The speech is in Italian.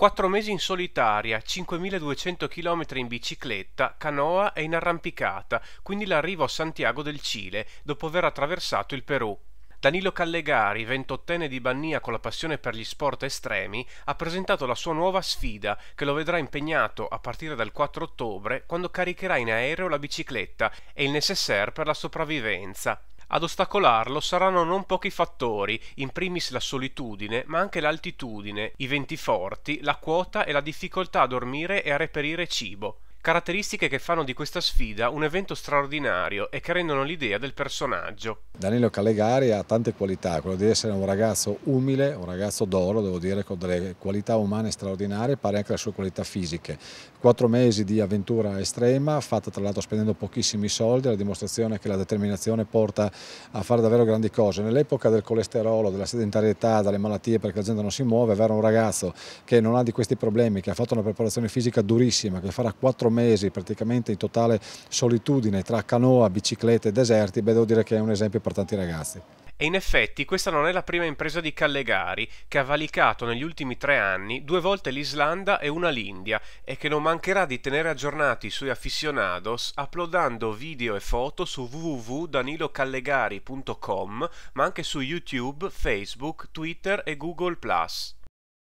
Quattro mesi in solitaria, 5.200 km in bicicletta, canoa e in arrampicata, quindi l'arrivo a Santiago del Cile, dopo aver attraversato il Perù. Danilo Callegari, ventottenne di Bannia con la passione per gli sport estremi, ha presentato la sua nuova sfida che lo vedrà impegnato a partire dal 4 ottobre quando caricherà in aereo la bicicletta e il necessaire per la sopravvivenza. Ad ostacolarlo saranno non pochi fattori, in primis la solitudine, ma anche l'altitudine, i venti forti, la quota e la difficoltà a dormire e a reperire cibo caratteristiche che fanno di questa sfida un evento straordinario e che rendono l'idea del personaggio. Danilo Calegari ha tante qualità, quello di essere un ragazzo umile, un ragazzo d'oro, devo dire, con delle qualità umane straordinarie, pare anche le sue qualità fisiche. Quattro mesi di avventura estrema, fatta tra l'altro spendendo pochissimi soldi, la dimostrazione che la determinazione porta a fare davvero grandi cose. Nell'epoca del colesterolo, della sedentarietà, dalle malattie perché la gente non si muove, avere un ragazzo che non ha di questi problemi, che ha fatto una preparazione fisica durissima, che farà quattro quattro mesi praticamente in totale solitudine tra canoa, biciclette e deserti, beh devo dire che è un esempio per tanti ragazzi. E in effetti questa non è la prima impresa di Callegari, che ha valicato negli ultimi tre anni due volte l'Islanda e una l'India, e che non mancherà di tenere aggiornati i suoi aficionados uploadando video e foto su www.danilocallegari.com, ma anche su YouTube, Facebook, Twitter e Google ⁇